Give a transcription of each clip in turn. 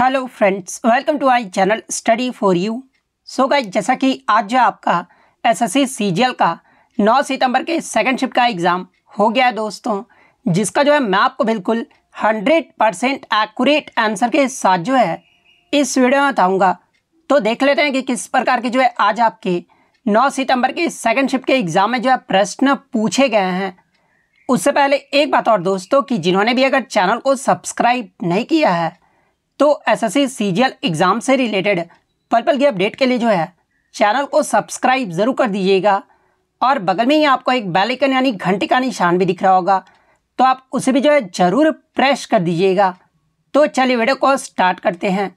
hello friends welcome to I channel study for you so guys जैसा कि आज जो आपका एसएससी सीजीएल का 9 सितंबर के सेकंड शिफ्ट का एग्ज़ाम हो गया है दोस्तों जिसका जो है मैं आपको बिल्कुल 100 परसेंट एक्यूरेट आंसर के साथ जो है इस वीडियो में बताऊंगा तो देख लेते हैं कि किस प्रकार के जो है आज आपके नौ सितम्बर के सेकेंड शिफ्ट के एग्ज़ाम में जो है प्रश्न पूछे गए हैं उससे पहले एक बात और दोस्तों कि जिन्होंने भी अगर चैनल को सब्सक्राइब नहीं किया है तो एसएससी सीजीएल एग्ज़ाम से रिलेटेड पर्पल की अपडेट के लिए जो है चैनल को सब्सक्राइब ज़रूर कर दीजिएगा और बगल में ही आपको एक बेल आइकन यानी घंटे का निशान भी दिख रहा होगा तो आप उसे भी जो है ज़रूर प्रेस कर दीजिएगा तो चलिए वीडियो को स्टार्ट करते हैं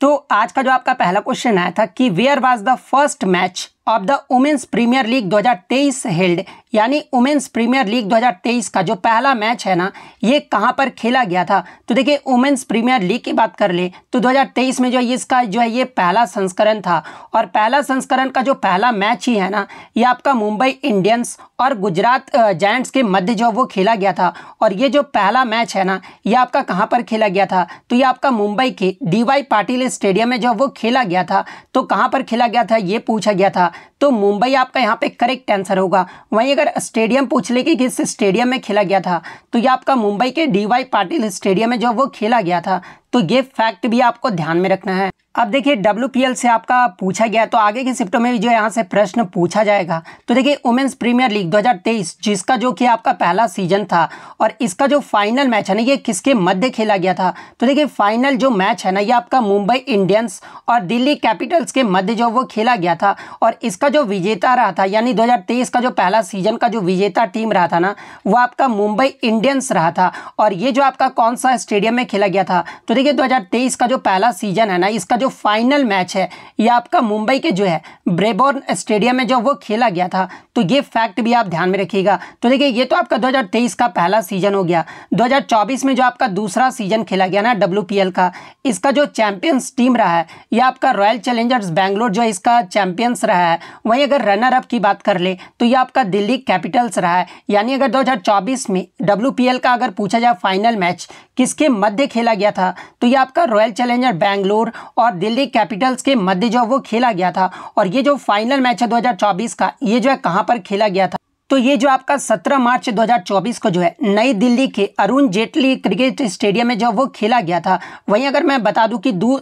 तो आज का जो आपका पहला क्वेश्चन आया था कि where was the first match of the women's premier league 2023 held यानी वुमेन्स प्रीमियर लीग 2023 का जो पहला मैच है ना ये कहाँ पर खेला गया था तो देखिए वुमेन्स प्रीमियर लीग की बात कर ले तो 2023 में जो है इसका जो है ये पहला संस्करण था और पहला संस्करण का जो पहला मैच ही है ना ये आपका मुंबई इंडियंस और गुजरात जैंट्स के मध्य जो वो खेला गया था और ये जो पहला मैच है ना ये आपका कहाँ पर खेला गया था तो ये आपका मुंबई के डी पाटिल स्टेडियम में जो वो खेला गया था तो कहाँ पर खेला गया था ये पूछा गया था तो मुंबई आपका यहाँ पे करेक्ट आंसर होगा वहीं अगर स्टेडियम पूछ ले कि किस स्टेडियम में खेला गया था तो ये आपका मुंबई के डी वाई पाटिल स्टेडियम में जो वो खेला गया था तो ये फैक्ट भी आपको ध्यान में रखना है अब देखिए डब्ल्यू से आपका पूछा गया तो आगे के शिफ्टों में भी जो यहाँ से प्रश्न पूछा जाएगा तो देखिए वुमेन्स प्रीमियर लीग 2023 जिसका जो कि आपका पहला सीजन था और इसका जो फाइनल मैच है ना ये किसके मध्य खेला गया था तो देखिए फाइनल जो मैच है ना ये आपका मुंबई इंडियंस और दिल्ली कैपिटल्स के मध्य जो वो खेला गया था और इसका जो विजेता रहा था यानी दो का जो पहला सीजन का जो विजेता टीम रहा था ना वो आपका मुंबई इंडियंस रहा था और ये जो आपका कौन सा स्टेडियम में खेला गया था तो देखिए 2023 का जो पहला सीजन है ना इसका जो फाइनल मैच है ये आपका मुंबई के जो है ब्रेबोर्न स्टेडियम में जो वो खेला गया था तो ये फैक्ट भी आप ध्यान में रखिएगा तो देखिए ये तो आपका 2023 का पहला सीजन हो गया 2024 में जो आपका दूसरा सीजन खेला गया ना डब्ल्यू का इसका जो चैंपियंस टीम रहा है यह आपका रॉयल चैलेंजर्स बैंगलोर जो इसका चैंपियंस रहा है वहीं अगर रनर अप की बात कर ले तो ये आपका दिल्ली कैपिटल्स रहा है यानी अगर दो में डब्ल्यू का अगर पूछा जाए फाइनल मैच किसके मध्य खेला गया था तो ये आपका रॉयल चैलेंजर बैंगलोर और दिल्ली कैपिटल्स के मध्य जो वो खेला गया था और ये जो फाइनल मैच है 2024 का ये जो है कहाँ पर खेला गया था तो ये जो आपका 17 मार्च 2024 को जो है नई दिल्ली के अरुण जेटली क्रिकेट स्टेडियम में जो वो खेला गया था वहीं अगर मैं बता दूं कि दो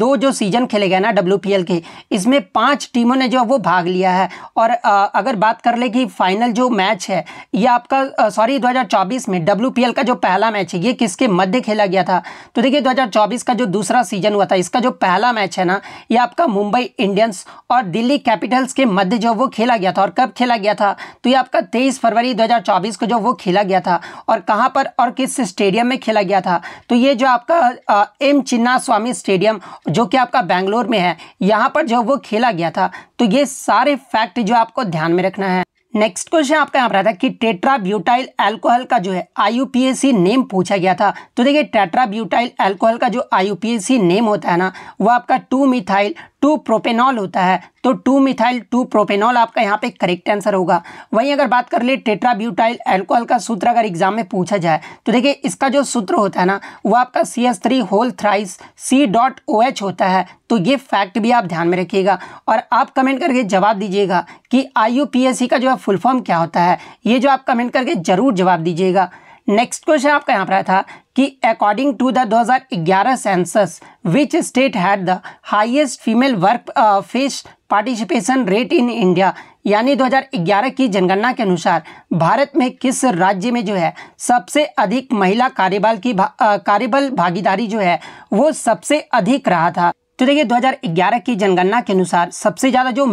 दो जो सीजन खेले गए ना डब्ल्यू के इसमें पांच टीमों ने जो वो भाग लिया है और अगर बात कर ले कि फाइनल जो मैच है ये आपका सॉरी 2024 में डब्ल्यू का जो पहला मैच है ये किसके मध्य खेला गया था तो देखिए दो का जो दूसरा सीजन हुआ था इसका जो पहला मैच है ना ये आपका मुंबई इंडियंस और दिल्ली कैपिटल्स के मध्य जो वो खेला गया था और कब खेला गया था तो ये का 23 फरवरी 2024 को जो वो खेला गया था और कहाँ पर और किस स्टेडियम में खेला गया था तो ये जो आपका एम चिन्ना स्वामी स्टेडियम जो कि आपका बेंगलोर में है यहाँ पर जो वो खेला गया था तो ये सारे फैक्ट जो आपको ध्यान में रखना है नेक्स्ट क्वेश्चन आपका यहाँ पर था कि टेट्रा ब्यूटाइल एल्कोहल का जो है आईयूपीएसी नेम पूछा गया था तो देखिए टेट्रा ब्यूटाइल एल्कोहल का जो आईयूपीएसी नेम होता है ना वो आपका टू मिथाइल टू प्रोपेनॉल होता है तो टू मिथाइल टू प्रोपेनॉल आपका यहाँ पे करेक्ट आंसर होगा वहीं अगर बात कर ले टेट्राब्यूटाइल एल्कोहल का सूत्र अगर एग्जाम में पूछा जाए तो देखिए इसका जो सूत्र होता है ना वो आपका C S three whole thrice C dot O H होता है तो ये फैक्ट भी आप ध्यान में रखिएगा और आप कमेंट करके जवाब दीजिएगा कि आई का जो है फुल फॉर्म क्या होता है ये जो आप कमेंट करके ज़रूर जवाब दीजिएगा नेक्स्ट क्वेश्चन आपका यहाँ पर आया था कि according to the 2011 census which state had the highest female work force participation rate in India यानी 2011 की जनगणना के अनुसार भारत में किस राज्य में जो है सबसे अधिक महिला कार्यबल की भा, uh, कार्यबल भागीदारी जो है वो सबसे अधिक रहा था तो देखिए 2011 की जनगणना के अनुसार सबसे ज़्यादा जो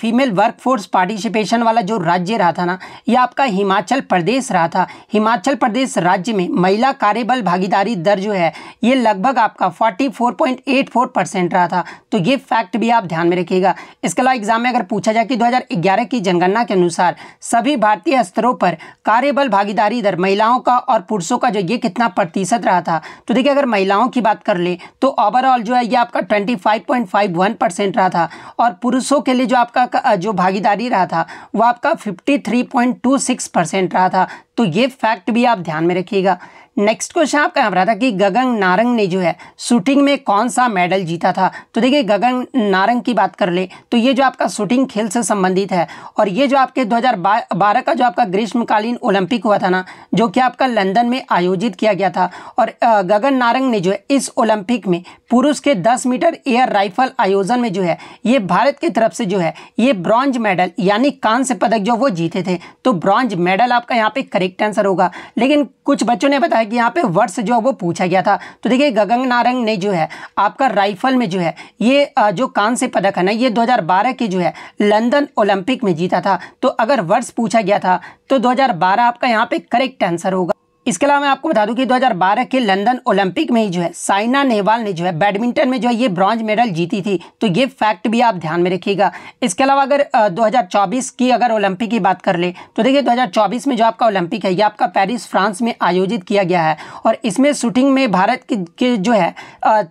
फीमेल वर्कफोर्स पार्टिसिपेशन वाला जो राज्य रहा था ना यह आपका हिमाचल प्रदेश रहा था हिमाचल प्रदेश राज्य में महिला कार्यबल भागीदारी दर जो है ये लगभग आपका 44.84 परसेंट रहा था तो ये फैक्ट भी आप ध्यान में रखिएगा इसके अलावा एग्जाम में अगर पूछा जाए कि दो की जनगणना के अनुसार सभी भारतीय स्तरों पर कार्यबल भागीदारी दर महिलाओं का और पुरुषों का जो ये कितना प्रतिशत रहा था तो देखिए अगर महिलाओं की बात कर ले तो ओवरऑल जो है ये आपका 25.51 परसेंट रहा था और पुरुषों के लिए जो आपका जो भागीदारी रहा था वो आपका 53.26 परसेंट रहा था तो ये फैक्ट भी आप ध्यान में रखिएगा नेक्स्ट क्वेश्चन आपका यहाँ पर था कि गगन नारंग ने जो है शूटिंग में कौन सा मेडल जीता था तो देखिए गगन नारंग की बात कर ले तो ये जो आपका शूटिंग खेल से संबंधित है और ये जो आपके 2012 का जो आपका ग्रीष्मकालीन ओलंपिक हुआ था ना जो कि आपका लंदन में आयोजित किया गया था और गगन नारंग ने जो है इस ओलंपिक में पुरुष के दस मीटर एयर राइफल आयोजन में जो है ये भारत की तरफ से जो है ये ब्रॉन्ज मेडल यानी कांस्य पदक जो वो जीते थे तो ब्रॉन्ज मेडल आपका यहाँ पे करेक्ट आंसर होगा लेकिन कुछ बच्चों ने बताया है कि यहाँ पे वर्ष जो है वो पूछा गया था तो देखिए गगन नारंग ने जो है आपका राइफल में जो है ये जो कान से पदक है ना ये 2012 के जो है लंदन ओलंपिक में जीता था तो अगर वर्ष पूछा गया था तो 2012 आपका यहाँ पे करेक्ट आंसर होगा इसके अलावा मैं आपको बता दूं कि 2012 के लंदन ओलंपिक में ही जो है साइना नेहवाल ने जो है बैडमिंटन में जो है ये ब्रॉन्ज मेडल जीती थी तो ये फैक्ट भी आप ध्यान में रखिएगा इसके अलावा अगर 2024 की अगर ओलंपिक की बात कर ले तो देखिए 2024 में जो आपका ओलंपिक है ये आपका पेरिस फ्रांस में आयोजित किया गया है और इसमें शूटिंग में भारत के जो है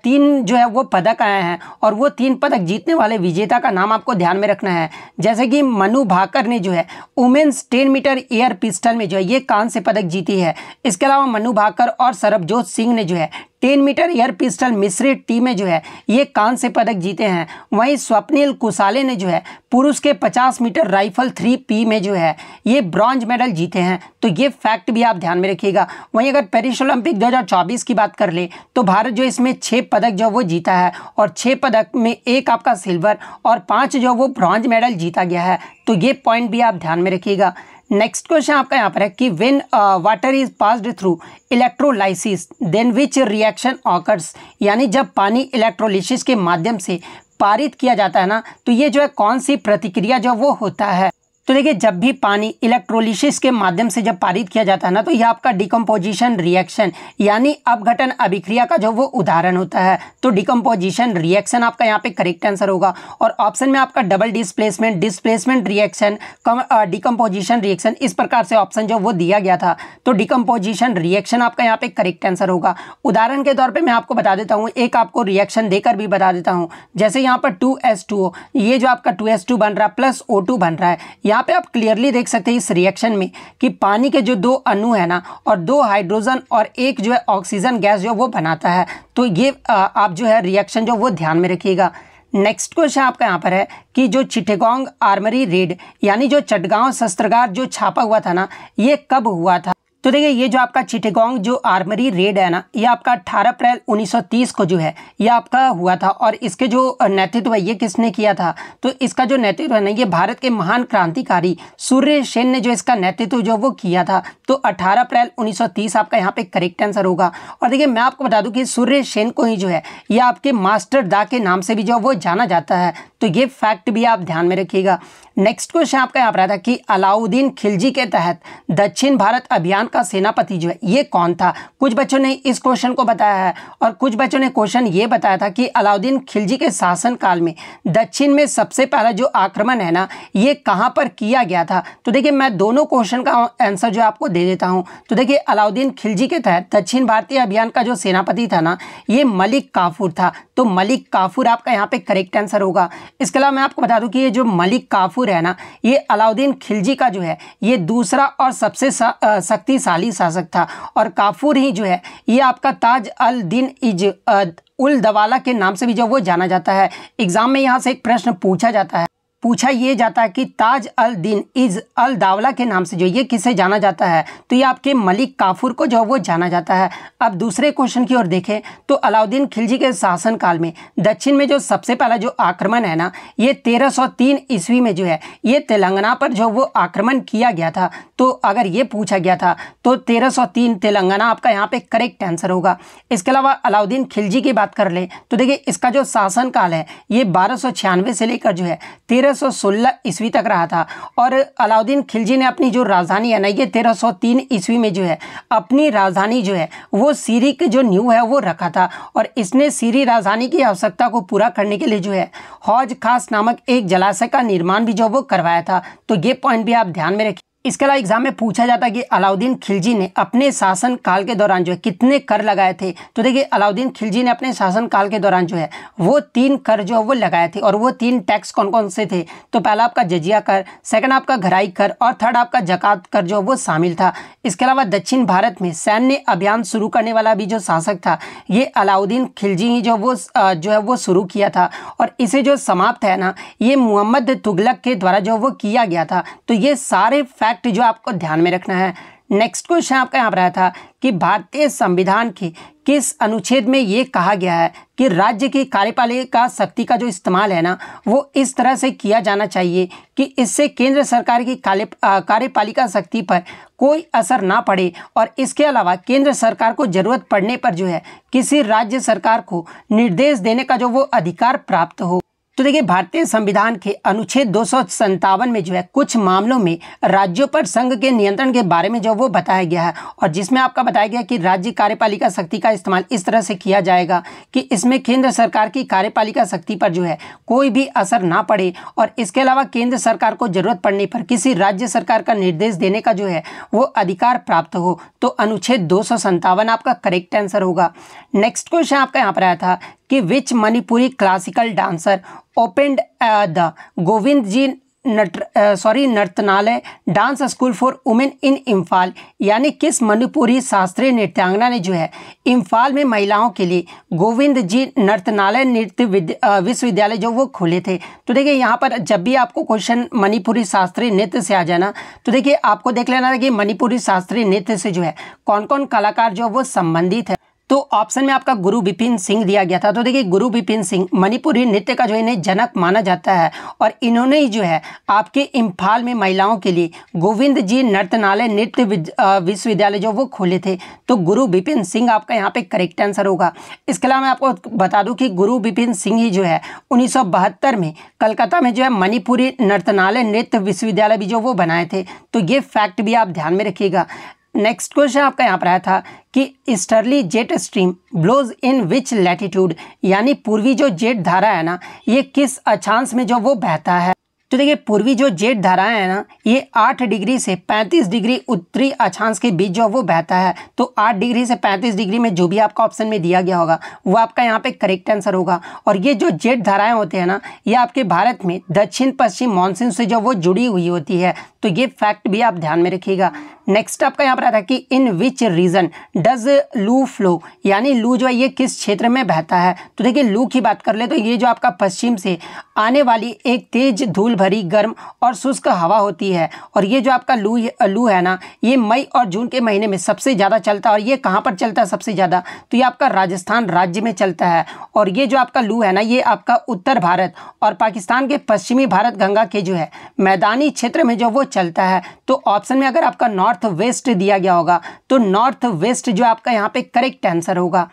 तीन जो है वो पदक आए हैं और वो तीन पदक जीतने वाले विजेता का नाम आपको ध्यान में रखना है जैसे कि मनु भाकर ने जो है women's ten meter air pistol में जो है ये कांस्य पदक जीती है इसके अलावा मनु भाकर और सरबजोत सिंह ने जो है टेन मीटर एयर पिस्टल मिश्रित टीम में जो है ये से पदक जीते हैं वहीं स्वप्निल कुसाले ने जो है पुरुष के 50 मीटर राइफल थ्री पी में जो है ये ब्रॉन्ज मेडल जीते हैं तो ये फैक्ट भी आप ध्यान में रखिएगा वहीं अगर पेरिस ओलंपिक 2024 की बात कर ले तो भारत जो इसमें छः पदक जो वो जीता है और छः पदक में एक आपका सिल्वर और पाँच जो वो ब्रॉन्ज मेडल जीता गया है तो ये पॉइंट भी आप ध्यान में रखिएगा नेक्स्ट क्वेश्चन आपका यहाँ पर है कि when water is passed through electrolysis then which reaction occurs यानी जब पानी इलेक्ट्रोलिसिस के माध्यम से पारित किया जाता है ना तो ये जो है कौन सी प्रतिक्रिया जो वो होता है तो देखिए जब भी पानी इलेक्ट्रोलिसिस के माध्यम से जब पारित किया जाता है ना तो यह आपका डिकम्पोजिशन रिएक्शन यानी अपघटन अभिक्रिया का जो वो उदाहरण होता है तो डिकम्पोजिशन रिएक्शन आपका यहाँ पे करेक्ट आंसर होगा और ऑप्शन में आपका double displacement displacement reaction decomposition reaction इस प्रकार से ऑप्शन जो वो दिया गया था तो डिकम्पोजिशन रिएक्शन आपका यहाँ पे करेक्ट आंसर होगा उदाहरण के तौर पर मैं आपको बता देता हूँ एक आपको रिएक्शन देकर भी बता देता हूँ जैसे यहाँ पर टू ये जो आपका टू बन रहा है प्लस ओ बन रहा है यहाँ पे आप क्लियरली देख सकते हैं इस रिएक्शन में कि पानी के जो दो अणु है ना और दो हाइड्रोजन और एक जो है ऑक्सीजन गैस जो वो बनाता है तो ये आप जो है रिएक्शन जो वो ध्यान में रखिएगा नेक्स्ट क्वेश्चन आपका यहाँ पर है कि जो चिटेगोंग आर्मरी रेड यानी जो चटगांव शस्त्रगार जो छापा हुआ था ना ये कब हुआ था तो देखिए ये जो आपका चिटेगोंग जो आर्मरी रेड है ना ये आपका 18 अप्रैल 1930 को जो है ये आपका हुआ था और इसके जो नेतृत्व है ये किसने किया था तो इसका जो नेतृत्व है ना ये भारत के महान क्रांतिकारी सूर्य सेन ने जो इसका नेतृत्व जो वो किया था तो 18 अप्रैल 1930 आपका यहाँ पे करेक्ट आंसर होगा और देखिए मैं आपको बता दूँ कि सूर्य सेन को ही जो है ये आपके मास्टर दा के नाम से भी जो वो जाना जाता है तो ये फैक्ट भी आप ध्यान में रखिएगा नेक्स्ट क्वेश्चन आपका यहाँ पर आया था कि अलाउद्दीन खिलजी के तहत दक्षिण भारत अभियान का सेनापति जो है ये कौन था कुछ बच्चों ने इस क्वेश्चन को बताया है और कुछ बच्चों ने क्वेश्चन ये बताया था कि अलाउद्दीन खिलजी के शासनकाल में दक्षिण में सबसे पहला जो आक्रमण है ना ये कहाँ पर किया गया था तो देखिए मैं दोनों क्वेश्चन का आंसर जो आपको दे देता हूँ तो देखिए अलाउद्दीन खिलजी के तहत दक्षिण भारतीय अभियान का जो सेनापति था ना ये मलिक काफूर था तो मलिक काफूर आपका यहाँ पर करेक्ट आंसर होगा इसके अलावा मैं आपको बता दूँ कि ये जो मलिक काफूर काबू रहना ये अलाउद्दीन खिलजी का जो है ये दूसरा और सबसे शक्तिशाली सा, शासक था और काफूर ही जो है ये आपका ताज अल दिन इज उल दवाला के नाम से भी जो वो जाना जाता है एग्ज़ाम में यहाँ से एक प्रश्न पूछा जाता है पूछा ये जाता है कि ताज अल दिन इज़ अल दावला के नाम से जो ये किसे जाना जाता है तो ये आपके मलिक काफूर को जो है वो जाना जाता है अब दूसरे क्वेश्चन की ओर देखें तो अलाउद्दीन खिलजी के शासनकाल में दक्षिण में जो सबसे पहला जो आक्रमण है ना ये 1303 ईस्वी में जो है ये तेलंगाना पर जो वो आक्रमण किया गया था तो अगर ये पूछा गया था तो 1303 तेलंगाना आपका यहाँ पे करेक्ट आंसर होगा इसके अलावा अलाउद्दीन खिलजी की बात कर ले तो देखिए इसका जो शासनकाल है ये बारह से लेकर जो है 1316 ईस्वी तक रहा था और अलाउद्दीन खिलजी ने अपनी जो राजधानी है ना ये 1303 ईस्वी में जो है अपनी राजधानी जो है वो सीरी के जो न्यू है वो रखा था और इसने सीरी राजधानी की आवश्यकता को पूरा करने के लिए जो है हौज खास नामक एक जलाशय का निर्माण भी जो वो करवाया था तो ये पॉइंट भी आप ध्यान में रखिए इसके अलावा एग्जाम में पूछा जाता है कि अलाउद्दीन खिलजी ने अपने शासन काल के दौरान जो है कितने कर लगाए थे तो देखिए अलाउद्दीन खिलजी ने अपने शासन काल के दौरान जो है वो तीन कर जो है वो लगाए थे और वो तीन टैक्स कौन कौन से थे तो पहला आपका जजिया कर सेकंड आपका घराई कर और थर्ड आपका जकात कर जो वो शामिल था इसके अलावा दक्षिण भारत में सैन्य अभियान शुरू करने वाला भी जो शासक था ये अलाउद्दीन खिलजी ही जो वो जो है वो शुरू किया था और इसे जो समाप्त है ना ये मोहम्मद तुगलक के द्वारा जो वो किया गया था तो ये सारे फैक्ट फैक्ट जो आपको ध्यान में रखना है नेक्स्ट क्वेश्चन आपका यहाँ पर आया था कि भारतीय संविधान के किस अनुच्छेद में ये कहा गया है कि राज्य की कार्यपालिका शक्ति का जो इस्तेमाल है ना वो इस तरह से किया जाना चाहिए कि इससे केंद्र सरकार की कार्यपालिका शक्ति पर कोई असर ना पड़े और इसके अलावा केंद्र सरकार को ज़रूरत पड़ने पर जो है किसी राज्य सरकार को निर्देश देने का जो वो अधिकार प्राप्त हो तो देखिए भारतीय संविधान के अनुच्छेद दो में जो है कुछ मामलों में राज्यों पर संघ के नियंत्रण के बारे में जो वो बताया गया है और जिसमें आपका बताया गया कि राज्य कार्यपालिका शक्ति का इस्तेमाल इस तरह से किया जाएगा कि इसमें केंद्र सरकार की कार्यपालिका शक्ति पर जो है कोई भी असर ना पड़े और इसके अलावा केंद्र सरकार को जरूरत पड़ने पर किसी राज्य सरकार का निर्देश देने का जो है वो अधिकार प्राप्त हो तो अनुच्छेद दो आपका करेक्ट आंसर होगा नेक्स्ट क्वेश्चन आपका यहाँ पर आया था कि which Manipuri classical dancer opened the Govind ji not sorry Nartanalaya dance school for women in Imphal यानी किस मणिपुरी शास्त्रीय नृत्यांगना ने जो है इम्फाल में महिलाओं के लिए गोविंद जी नर्तनालय नृत्य uh, विश्वविद्यालय जो वो खोले थे तो देखिए यहाँ पर जब भी आपको क्वेश्चन मणिपुरी शास्त्रीय नृत्य से आ जाना तो देखिए आपको देख लेना था कि मणिपुरी शास्त्रीय नृत्य से जो है कौन कौन कलाकार जो वो संबंधित है तो ऑप्शन में आपका गुरु विपिन सिंह दिया गया था तो देखिए गुरु विपिन सिंह मणिपुरी नृत्य का जो इन्हें जनक माना जाता है और इन्होंने ही जो है आपके इम्फाल में महिलाओं के लिए गोविंद जी नर्तनालय नृत्य विश्वविद्यालय जो वो खोले थे तो गुरु बिपिन सिंह आपका यहाँ पे करेक्ट आंसर होगा इसके अलावा मैं आपको बता दूँ कि गुरु बिपिन सिंह ही जो है उन्नीस में कलकत्ता में जो है मणिपुरी नर्तनालय नृत्य विश्वविद्यालय भी जो वो बनाए थे तो ये फैक्ट भी आप ध्यान में रखिएगा नेक्स्ट क्वेश्चन आपका यहाँ पर आया था कि easterly jet stream blows in which latitude यानी पूर्वी जो जेट धारा है ना ये किस अचानक में जो वो बहता है तो देखिए पूर्वी जो जेट धाराएं है ना ये 8 डिग्री से 35 डिग्री उत्तरी अक्षांश के बीच जो वो बहता है तो 8 डिग्री से 35 डिग्री में जो भी आपका ऑप्शन में दिया गया होगा वो आपका यहाँ पे करेक्ट आंसर होगा और ये जो जेट धाराएं होते हैं ना ये आपके भारत में दक्षिण पश्चिम मानसून से जो वो जुड़ी हुई होती है तो ये फैक्ट भी आप ध्यान में रखिएगा नेक्स्ट आपका यहाँ पर आता है कि in which region does loo flow यानी लू जो है ये किस क्षेत्र में बहता है तो देखिए लू की बात कर ले तो ये जो आपका पश्चिम से आने वाली एक तेज धूल भरी गर्म और शुष्क हवा होती है और ये जो आपका लू लू है ना ये मई और जून के महीने में सबसे ज़्यादा चलता है और ये कहाँ पर चलता है सबसे ज़्यादा तो ये आपका राजस्थान राज्य में चलता है और ये जो आपका लू है ना ये आपका उत्तर भारत और पाकिस्तान के पश्चिमी भारत गंगा के जो है मैदानी क्षेत्र में जो वो चलता है तो ऑप्शन में अगर आपका नॉर्थ वेस्ट दिया गया होगा तो नॉर्थ वेस्ट जो आपका यहाँ पे करेक्ट आंसर होगा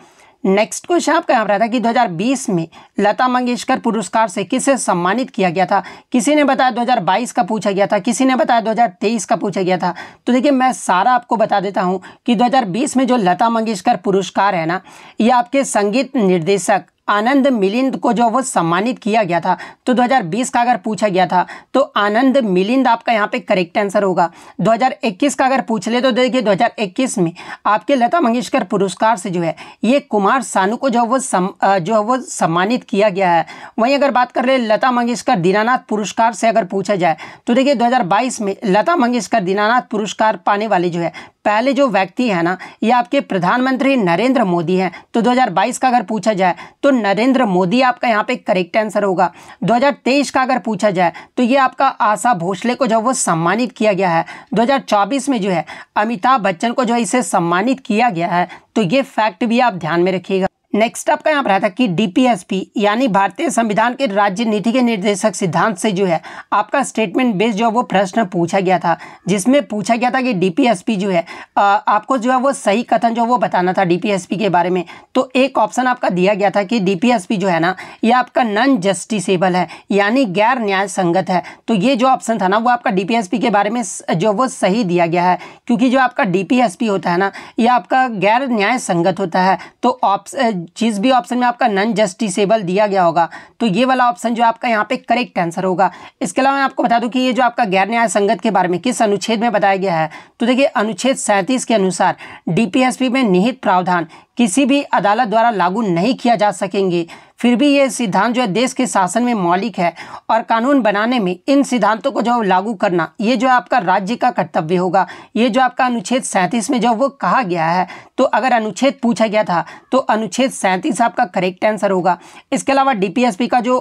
नेक्स्ट क्वेश्चन आपका यहाँ पर था कि 2020 में लता मंगेशकर पुरस्कार से किसे सम्मानित किया गया था किसी ने बताया 2022 का पूछा गया था किसी ने बताया 2023 का पूछा गया था तो देखिए मैं सारा आपको बता देता हूँ कि 2020 में जो लता मंगेशकर पुरस्कार है ना ये आपके संगीत निर्देशक आनंद मिलिंद को जो वो सम्मानित किया गया था तो 2020 का अगर पूछा गया था तो आनंद मिलिंद आपका यहाँ पे करेक्ट आंसर होगा 2021 का अगर पूछ ले तो देखिए 2021 में आपके लता मंगेशकर पुरस्कार से जो है ये कुमार सानू को जो वो सम, जो है वो सम्मानित किया गया है वहीं अगर बात कर ले लता मंगेशकर दीनानाथ पुरस्कार से अगर पूछा जाए तो देखिए दो में लता मंगेशकर दीनानाथ पुरस्कार पाने वाले जो है पहले जो व्यक्ति है ना ये आपके प्रधानमंत्री नरेंद्र मोदी हैं तो 2022 का अगर पूछा जाए तो नरेंद्र मोदी आपका यहाँ पे करेक्ट आंसर होगा 2023 का अगर पूछा जाए तो ये आपका आशा भोसले को जो वो सम्मानित किया गया है 2024 में जो है अमिताभ बच्चन को जो है इसे सम्मानित किया गया है तो ये फैक्ट भी आप ध्यान में रखिएगा नेक्स्ट आपका यहाँ पर आया था कि डीपीएसपी यानी भारतीय संविधान के राज्य नीति के निर्देशक सिद्धांत से जो है आपका स्टेटमेंट बेस्ड जो है वो प्रश्न पूछा गया था जिसमें पूछा गया था कि डीपीएसपी जो है आ, आपको जो है वो सही कथन जो वो बताना था डीपीएसपी के बारे में तो एक ऑप्शन आपका दिया गया था कि डी जो है ना ये आपका नॉन जस्टिसेबल है यानी गैर न्याय संगत है तो ये जो ऑप्शन था ना वो आपका डी के बारे में जो वो सही दिया गया है क्योंकि जो आपका डी होता है ना यह आपका गैर न्याय संगत होता है तो ऑप्शन जिस भी ऑप्शन में आपका नन जस्टिसेबल दिया गया होगा तो ये वाला ऑप्शन जो आपका यहाँ पे करेक्ट आंसर होगा इसके अलावा मैं आपको बता दूं कि ये जो आपका गैर न्याय संगत के बारे में किस अनुच्छेद में बताया गया है तो देखिए अनुच्छेद सैंतीस के अनुसार डीपीएसपी में निहित प्रावधान किसी भी अदालत द्वारा लागू नहीं किया जा सकेंगे फिर भी ये सिद्धांत जो है देश के शासन में मौलिक है और कानून बनाने में इन सिद्धांतों को जो लागू करना ये जो आपका राज्य का कर्तव्य होगा ये जो आपका अनुच्छेद सैंतीस में जो वो कहा गया है तो अगर अनुच्छेद पूछा गया था तो अनुच्छेद सैंतीस आपका करेक्ट आंसर होगा इसके अलावा डी का जो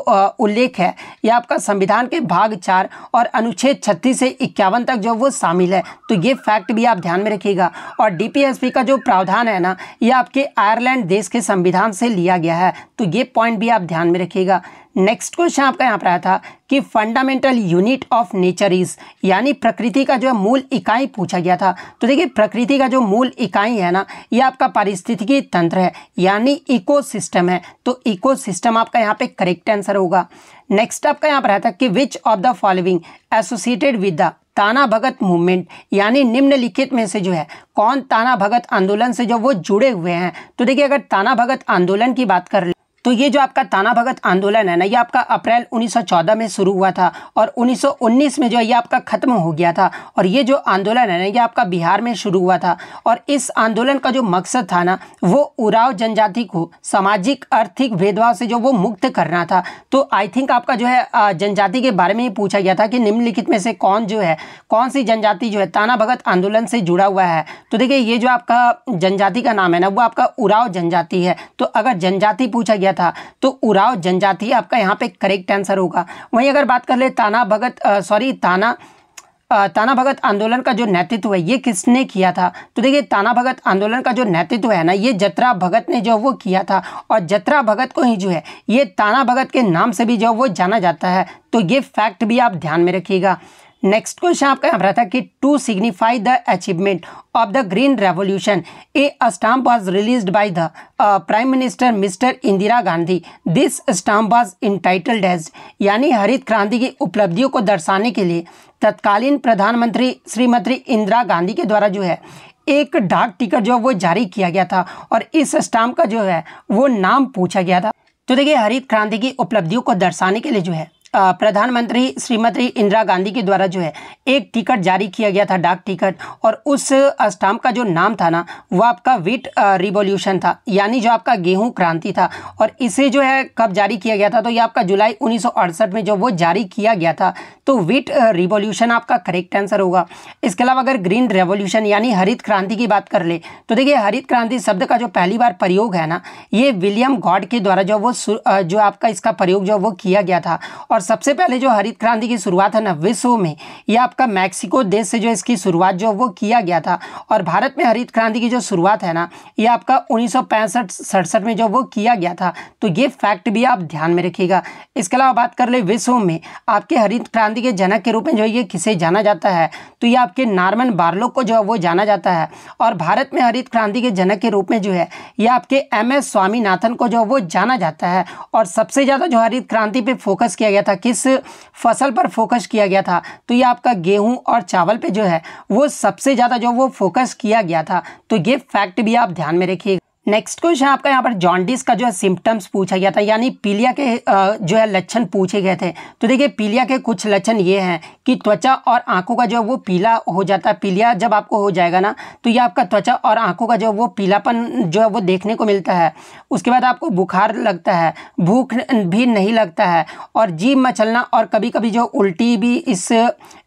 उल्लेख है यह आपका संविधान के भाग चार और अनुच्छेद छत्तीस से इक्यावन तक जो वो शामिल है तो ये फैक्ट भी आप ध्यान में रखिएगा और डी का जो प्रावधान है ना ये आपके आयरलैंड देश के संविधान से लिया गया है तो ये पॉइंट भी आप ध्यान में रखिएगा नेक्स्ट क्वेश्चन आपका यहाँ पर आया था कि fundamental unit of nature is यानी प्रकृति का जो है मूल इकाई पूछा गया था तो देखिए प्रकृति का जो मूल इकाई है ना ये आपका पारिस्थितिकी तंत्र है यानी इकोसिस्टम है तो इकोसिस्टम आपका यहाँ पे करेक्ट आंसर होगा नेक्स्ट आपका यहाँ पर आया था कि which of the following associated with the Tana Bhagat movement यानी निम्नलिखित में से जो है कौन ताना भगत आंदोलन से जो वो जुड़े हुए हैं तो देखिए अगर ताना भगत आंदोलन की बात कर ले तो ये जो आपका ताना भगत आंदोलन है ना ये आपका अप्रैल 1914 में शुरू हुआ था और 1919 में जो ये आपका ख़त्म हो गया था और ये जो आंदोलन है ना ये आपका बिहार में शुरू हुआ था और इस आंदोलन का जो मकसद था ना वो उराव जनजाति को सामाजिक आर्थिक भेदभाव से जो वो मुक्त करना था तो आई थिंक आपका जो है जनजाति के बारे में ही पूछा गया था कि निम्नलिखित में से कौन जो है कौन सी जनजाति जो है ताना भगत आंदोलन से जुड़ा हुआ है तो देखिए ये जो आपका जनजाति का नाम है ना वो आपका उराव जनजाति है तो अगर जनजाति पूछा गया था तो उराव जनजाति आपका यहाँ पे करेक्ट आंसर होगा वहीं अगर बात कर ले ताना भगत सॉरी ताना ताना भगत आंदोलन का जो नेतृत्व है ये किसने किया था तो देखिए ताना भगत आंदोलन का जो नेतृत्व है ना ये जत्रा भगत ने जो वो किया था और जत्रा भगत को ही जो है ये ताना भगत के नाम से भी जो वो जाना जाता है तो ये फैक्ट भी आप ध्यान में रखिएगा नेक्स्ट क्वेश्चन आपका यहाँ पर था कि to signify the achievement of the green revolution a stamp was release by the prime minister Mr Indira Gandhi this stamp was entitled as यानी हरित क्रांति की उपलब्धियों को दर्शाने के लिए तत्कालीन प्रधानमंत्री श्रीमती इंदिरा गांधी के द्वारा जो है एक डाक टिकट जो है वो जारी किया गया था और इस स्टाम्प का जो है वो नाम पूछा गया था तो देखिए हरित क्रांति की उपलब्धियों को दर्शाने के लिए जो है प्रधानमंत्री श्रीमती इंदिरा गांधी के द्वारा जो है एक टिकट जारी किया गया था डाक टिकट और उस स्टाम्प का जो नाम था ना वो आपका वीट रिवॉल्यूशन था यानी जो आपका गेहूं क्रांति था और इसे जो है कब जारी किया गया था तो ये आपका जुलाई उन्नीस में जो वो जारी किया गया था तो वीट रिवॉल्यूशन आपका करेक्ट आंसर होगा इसके अलावा अगर ग्रीन रेवोल्यूशन यानी हरित क्रांति की बात कर ले तो देखिए हरित क्रांति शब्द का जो पहली बार प्रयोग है ना ये विलियम गॉड के द्वारा जो वो जो आपका इसका प्रयोग जो वो किया गया था और और सबसे पहले जो हरित क्रांति की शुरुआत है ना विश्व में ये आपका मैक्सिको देश से जो इसकी शुरुआत जो वो किया गया था और भारत में हरित क्रांति की जो शुरुआत है ना ये आपका उन्नीस सौ में जो वो किया गया था तो ये फैक्ट भी आप ध्यान में रखिएगा इसके अलावा बात कर ले विश्व में आपके हरित क्रांति के जनक के रूप में जो ये किसे जाना जाता है तो ये आपके नार्मन बार्लो को जो है वो जाना जाता है और भारत में हरित क्रांति के जनक के रूप में जो है ये आपके एम एस स्वामीनाथन को जो वो जाना जाता है और सबसे ज़्यादा जो हरित क्रांति पर फोकस किया गया था था किस फसल पर फोकस किया गया था तो ये आपका गेहूं और चावल पे जो है वो सबसे ज़्यादा जो वो फोकस किया गया था तो ये फैक्ट भी आप ध्यान में रखिएगा नेक्स्ट क्वेश्चन आपका यहाँ पर जॉन्डिस का जो है सिम्टम्स पूछा गया था यानी पीलिया के जो है लक्षण पूछे गए थे तो देखिए पीलिया के कुछ लक्षण ये हैं कि त्वचा और आंखों का जो है वो पीला हो जाता है पीलिया जब आपको हो जाएगा ना तो ये आपका त्वचा और आंखों का जो है वो पीलापन जो है वो देखने को मिलता है उसके बाद आपको बुखार लगता है भूख भी नहीं लगता है और जीव मचलना और कभी कभी जो उल्टी भी इस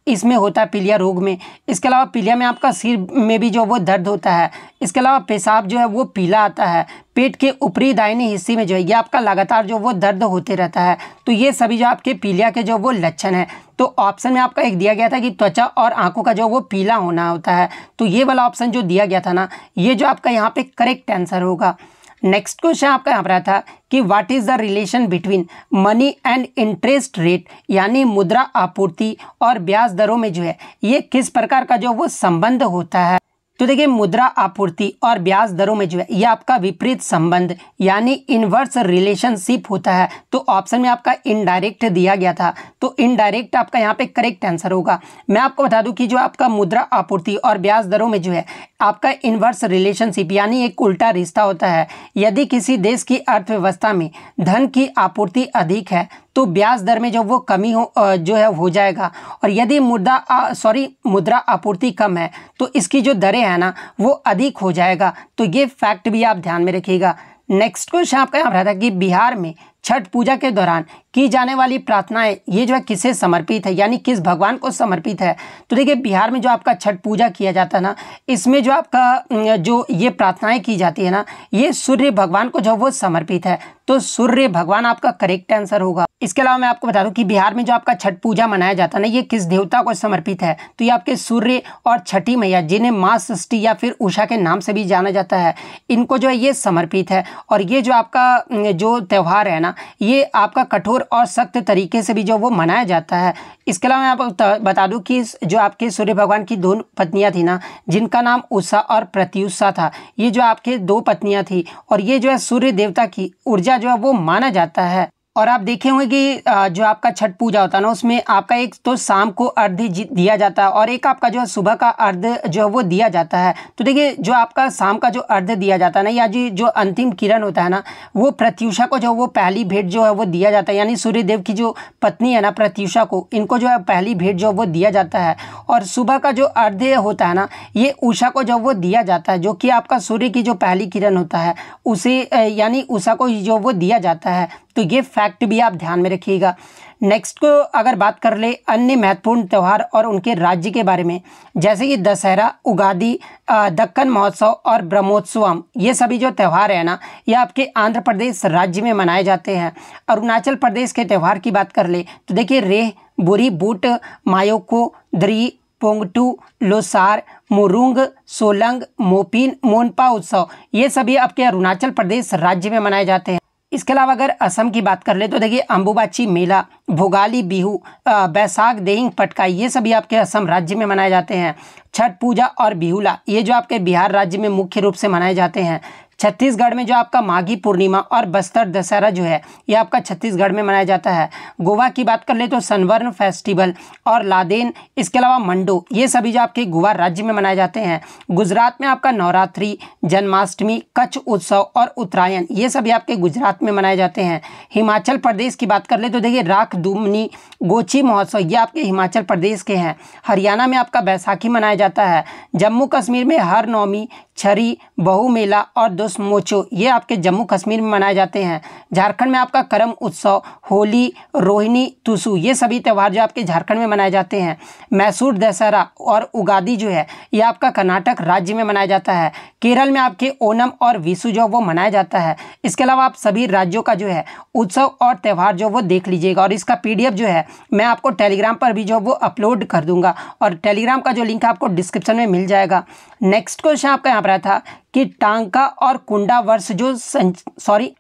इसमें होता है पीलिया रोग में इसके अलावा पीलिया में आपका सिर में भी जो वो दर्द होता है इसके अलावा पेशाब जो है वो पीला आता है पेट के ऊपरी दाहिने हिस्से में जो है ये आपका लगातार जो वो दर्द होते रहता है तो ये सभी जो आपके पीलिया के जो वो लक्षण हैं तो ऑप्शन में आपका एक दिया गया था कि त्वचा और आंखों का जो वो पीला होना होता है तो ये वाला ऑप्शन जो दिया गया था ना ये जो आपका यहाँ पे करेक्ट आंसर होगा नेक्स्ट क्वेश्चन आपका यहाँ पर आया था कि what is the relation between money and interest rate यानी मुद्रा आपूर्ति और ब्याज दरों में जो है ये किस प्रकार का जो वो संबंध होता है तो देखिए मुद्रा आपूर्ति और ब्याज दरों में जो है ये आपका विपरीत संबंध यानी इनवर्स रिलेशनशिप होता है तो ऑप्शन में आपका इनडायरेक्ट दिया गया था तो इनडायरेक्ट आपका यहाँ पे करेक्ट आंसर होगा मैं आपको बता दूं कि जो आपका मुद्रा आपूर्ति और ब्याज दरों में जो है आपका इन्वर्स रिलेशनशिप यानी एक उल्टा रिश्ता होता है यदि किसी देश की अर्थव्यवस्था में धन की आपूर्ति अधिक है तो ब्याज दर में जो वो कमी हो जो है हो जाएगा और यदि मुद्रा सॉरी मुद्रा आपूर्ति कम है तो इसकी जो दरें हैं ना वो अधिक हो जाएगा तो ये फैक्ट भी आप ध्यान में रखिएगा नेक्स्ट क्वेश्चन आपका यहाँ रहता है कि बिहार में छठ पूजा के दौरान की जाने वाली प्रार्थनाएं ये जो है किसे समर्पित है यानी किस भगवान को समर्पित है तो देखिए बिहार में जो आपका छठ पूजा किया जाता है ना इसमें जो आपका जो ये प्रार्थनाएं की जाती है ना ये सूर्य भगवान को जो वो समर्पित है तो सूर्य भगवान आपका करेक्ट आंसर होगा इसके अलावा मैं आपको बता दूं कि बिहार में जो आपका छठ पूजा मनाया जाता है ना ये किस देवता को समर्पित है तो ये आपके सूर्य और छठी मैया जिन्हें माँ षष्ठी या फिर उषा के नाम से भी जाना जाता है इनको जो है ये समर्पित है और ये जो आपका जो त्यौहार है ना करना ये आपका कठोर और सख्त तरीके से भी जो वो मनाया जाता है इसके अलावा मैं आपको बता दूं कि जो आपके सूर्य भगवान की दो पत्नियां थी ना जिनका नाम उषा और प्रत्युषा था ये जो आपके दो पत्नियां थी और ये जो है सूर्य देवता की ऊर्जा जो है वो माना जाता है और आप देखे होंगे कि जो आपका छठ पूजा होता है ना उसमें आपका एक तो शाम को अर्ध दिया जाता है और एक आपका जो है सुबह का अर्ध जो है वो दिया जाता है तो देखिए जो आपका शाम का जो अर्ध दिया जाता है ना या जी जो अंतिम किरण होता है ना वो प्रत्युषा को जो वो पहली भेंट जो है वो दिया जाता है यानी सूर्यदेव की जो पत्नी है ना प्रत्युषा को इनको जो है पहली भेंट जो वो दिया जाता है और सुबह का जो अर्ध होता है ना ये उषा को जो वो दिया जाता है जो कि आपका सूर्य की जो पहली किरण होता है उसे यानी उषा को जो वो दिया जाता है तो ये फैक्ट भी आप ध्यान में रखिएगा नेक्स्ट को अगर बात कर ले अन्य महत्वपूर्ण त्यौहार और उनके राज्य के बारे में जैसे कि दशहरा उगादी दक्कन महोत्सव और ब्रह्मोत्सवम ये सभी जो त्यौहार है ना ये आपके आंध्र प्रदेश राज्य में मनाए जाते हैं अरुणाचल प्रदेश के त्यौहार की बात कर ले तो देखिए रेह बुरी बूट मायोको द्री पोंगटू लोसार मुरुंग सोलंग मोपिन मोनपा उत्सव ये सभी आपके अरुणाचल प्रदेश राज्य में मनाए जाते हैं इसके अलावा अगर असम की बात कर ले तो देखिए अम्बुबाची मेला भोगाली बिहू बैसाख देहिंग पटका ये सभी आपके असम राज्य में मनाए जाते हैं छठ पूजा और बिहूला ये जो आपके बिहार राज्य में मुख्य रूप से मनाए जाते हैं छत्तीसगढ़ में जो आपका माघी पूर्णिमा और बस्तर दशहरा जो है ये आपका छत्तीसगढ़ में मनाया जाता है गोवा की बात कर ले तो सनवर्न फेस्टिवल और लादेन इसके अलावा मंडो ये सभी जो आपके गोवा राज्य में मनाए जाते हैं गुजरात में आपका नवरात्रि जन्माष्टमी कच्छ उत्सव और उत्तरायण ये सभी आपके गुजरात में मनाए जाते हैं हिमाचल प्रदेश की बात कर ले तो देखिए राख दूमनी गोची महोत्सव ये आपके हिमाचल प्रदेश के हैं हरियाणा में आपका बैसाखी मनाया जाता है जम्मू कश्मीर में हर नौमी छरी बहु मेला और दोस्त मोचो ये आपके जम्मू कश्मीर में मनाए जाते हैं झारखंड में आपका करम उत्सव होली रोहिणी तुसु ये सभी त्यौहार जो आपके झारखंड में मनाए जाते हैं मैसूर दशहरा और उगादी जो है ये आपका कर्नाटक राज्य में मनाया जाता है केरल में आपके ओनम और विशु जो वो मनाया जाता है इसके अलावा आप सभी राज्यों का जो है उत्सव और त्यौहार जो वो देख लीजिएगा और इसका पी जो है मैं आपको टेलीग्राम पर भी जो वो अपलोड कर दूंगा और टेलीग्राम का जो लिंक है आपको डिस्क्रिप्शन में मिल जाएगा नेक्स्ट क्वेश्चन आपका यहाँ पर था कि टांका और कुंडा वर्ष जो सॉरी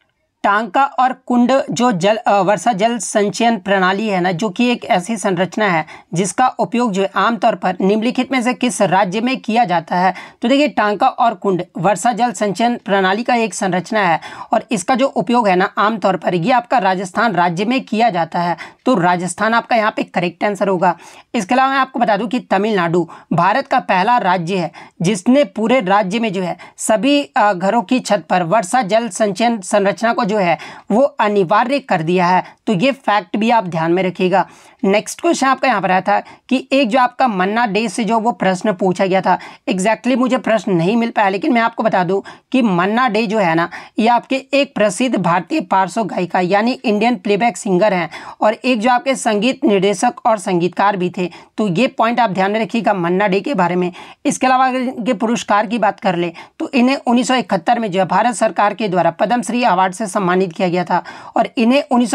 टांका और कुंड जो जल वर्षा जल संचयन प्रणाली है ना जो कि एक ऐसी संरचना है जिसका उपयोग जो है आमतौर पर निम्नलिखित में से किस राज्य में किया जाता है तो देखिए टांका और कुंड वर्षा जल संचयन प्रणाली का एक संरचना है और इसका जो उपयोग है ना आमतौर पर ये आपका राजस्थान राज्य में किया जाता है तो राजस्थान आपका यहाँ पे करेक्ट आंसर होगा इसके अलावा मैं आपको बता दूँ कि तमिलनाडु भारत का पहला राज्य है जिसने पूरे राज्य में जो है सभी घरों की छत पर वर्षा जल संचयन संरचना को जो है वो अनिवार्य कर दिया है तो ये फैक्ट भी आप ध्यान में रखिएगा नेक्स्ट क्वेश्चन आपका यहाँ पर आया था कि एक जो आपका मन्ना डे से जो वो प्रश्न पूछा गया था एग्जैक्टली exactly मुझे प्रश्न नहीं मिल पाया लेकिन मैं आपको बता दूँ कि मन्ना डे जो है ना ये आपके एक प्रसिद्ध भारतीय पार्श्व गायिका यानी इंडियन प्लेबैक सिंगर हैं और एक जो आपके संगीत निर्देशक और संगीतकार भी थे तो ये पॉइंट आप ध्यान में रखिएगा मन्ना डे के बारे में इसके अलावा अगर इनके पुरस्कार की बात कर ले तो इन्हें उन्नीस में जो है भारत सरकार के द्वारा पद्मश्री अवार्ड से सम्मानित किया गया था और इन्हें उन्नीस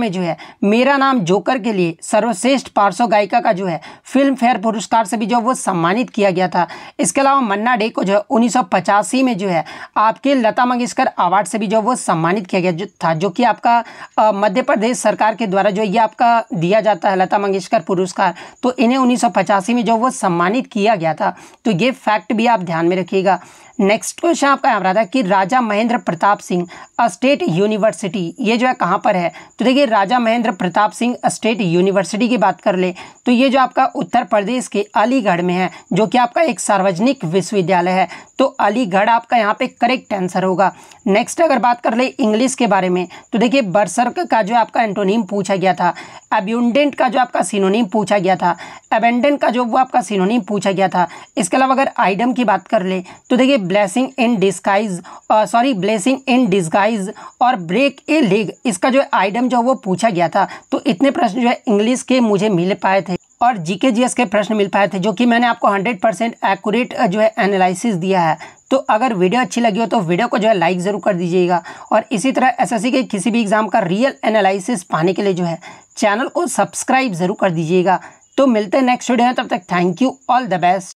में जो है मेरा नाम जोकर के लिए सर्वश्रेष्ठ पार्श्व गायिका का जो है फिल्म फेयर पुरस्कार से भी जो वो सम्मानित किया गया था इसके अलावा मन्ना डे को जो है उन्नीस में जो है आपके लता मंगेशकर अवार्ड से भी जो वो सम्मानित किया गया जो था जो कि आपका मध्य प्रदेश सरकार के द्वारा जो ये आपका दिया जाता है लता मंगेशकर पुरस्कार तो इन्हें उन्नीस में जो वो सम्मानित किया गया था तो ये फैक्ट भी आप ध्यान में रखिएगा नेक्स्ट क्वेश्चन आपका यहाँ रहा था कि राजा महेंद्र प्रताप सिंह स्टेट यूनिवर्सिटी ये जो है कहाँ पर है तो देखिए राजा महेंद्र प्रताप सिंह स्टेट यूनिवर्सिटी की बात कर ले तो ये जो आपका उत्तर प्रदेश के अलीगढ़ में है जो कि आपका एक सार्वजनिक विश्वविद्यालय है तो अलीगढ़ आपका यहाँ पे करेक्ट आंसर होगा नेक्स्ट अगर बात कर ले इंग्लिश के बारे में तो देखिए बर्सर्क का जो आपका एंटोनीम पूछा गया था एब्यूडेंट का जो आपका सिनोनिम पूछा गया था एबेंडेंट का जो वो आपका सिनोनिम पूछा गया था इसके अलावा अगर आइडम की बात कर ले तो देखिए blessing in disguise sorry blessing in disguise और ब्रेक ए लेग इसका जो आइडम जो वो पूछा गया था तो इतने प्रश्न जो है इंग्लिश के मुझे मिल पाए थे और जीके जी के प्रश्न मिल पाए थे जो कि मैंने आपको 100 परसेंट एक्यूरेट जो है एनालिसिस दिया है तो अगर वीडियो अच्छी लगी हो तो वीडियो को जो है लाइक ज़रूर कर दीजिएगा और इसी तरह एसएससी के किसी भी एग्ज़ाम का रियल एनालिसिस पाने के लिए जो है चैनल को सब्सक्राइब ज़रूर कर दीजिएगा तो मिलते हैं नेक्स्ट वीडियो में तब तक thank you all the best